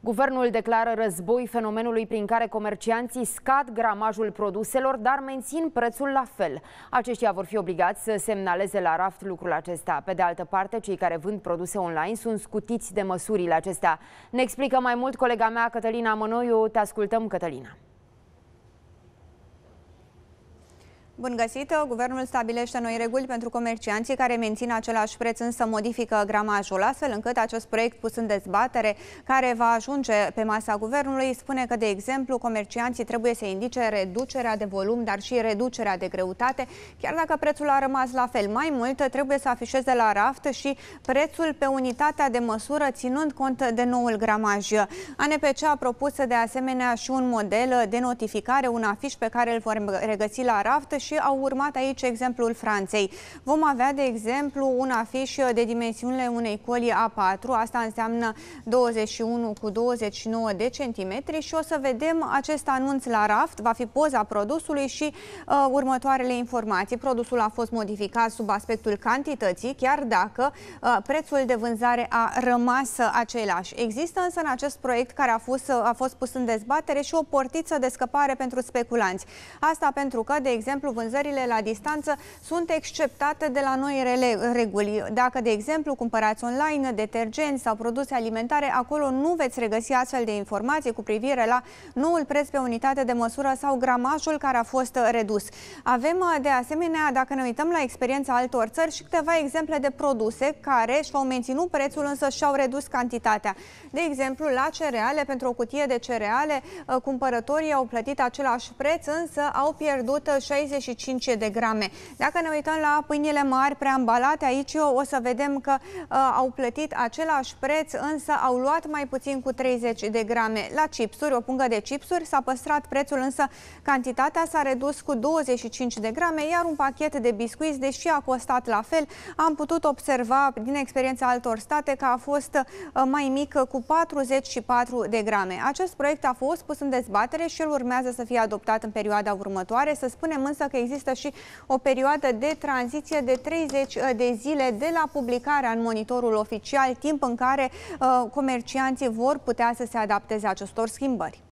Guvernul declară război fenomenului prin care comercianții scad gramajul produselor, dar mențin prețul la fel. Aceștia vor fi obligați să semnaleze la raft lucrul acesta. Pe de altă parte, cei care vând produse online sunt scutiți de măsurile acestea. Ne explică mai mult colega mea, Cătălina Mănoiu. Te ascultăm, Cătălina. Bun găsit! Guvernul stabilește noi reguli pentru comercianții care mențin același preț, însă modifică gramajul, astfel încât acest proiect pus în dezbatere, care va ajunge pe masa guvernului, spune că, de exemplu, comercianții trebuie să indice reducerea de volum, dar și reducerea de greutate, chiar dacă prețul a rămas la fel. Mai mult, trebuie să afișeze la raft și prețul pe unitatea de măsură, ținând cont de noul gramaj. ANPC a propus, de asemenea, și un model de notificare, un afiș pe care îl vor regăsi la raft și și au urmat aici exemplul Franței. Vom avea, de exemplu, un afiș de dimensiunile unei coli A4, asta înseamnă 21 cu 29 de centimetri și o să vedem acest anunț la raft, va fi poza produsului și uh, următoarele informații. Produsul a fost modificat sub aspectul cantității, chiar dacă uh, prețul de vânzare a rămas același. Există însă în acest proiect care a fost, a fost pus în dezbatere și o portiță de scăpare pentru speculanți. Asta pentru că, de exemplu, vânzările la distanță sunt exceptate de la noi reguli. Dacă, de exemplu, cumpărați online detergenți sau produse alimentare, acolo nu veți regăsi astfel de informații cu privire la noul preț pe unitate de măsură sau gramajul care a fost redus. Avem, uh, de asemenea, dacă ne uităm la experiența altor țări, și câteva exemple de produse care și-au menținut prețul, însă și-au redus cantitatea. De exemplu, la cereale, pentru o cutie de cereale, uh, cumpărătorii au plătit același preț, însă au pierdut 60 25 de grame. Dacă ne uităm la pâinile mari preambalate, aici o să vedem că uh, au plătit același preț, însă au luat mai puțin cu 30 de grame. La chipsuri, o pungă de chipsuri s-a păstrat prețul, însă cantitatea s-a redus cu 25 de grame, iar un pachet de biscuiți, deși a costat la fel, am putut observa din experiența altor state că a fost uh, mai mică cu 44 de grame. Acest proiect a fost pus în dezbatere și el urmează să fie adoptat în perioada următoare. Să spunem însă că că există și o perioadă de tranziție de 30 uh, de zile de la publicarea în monitorul oficial, timp în care uh, comercianții vor putea să se adapteze acestor schimbări.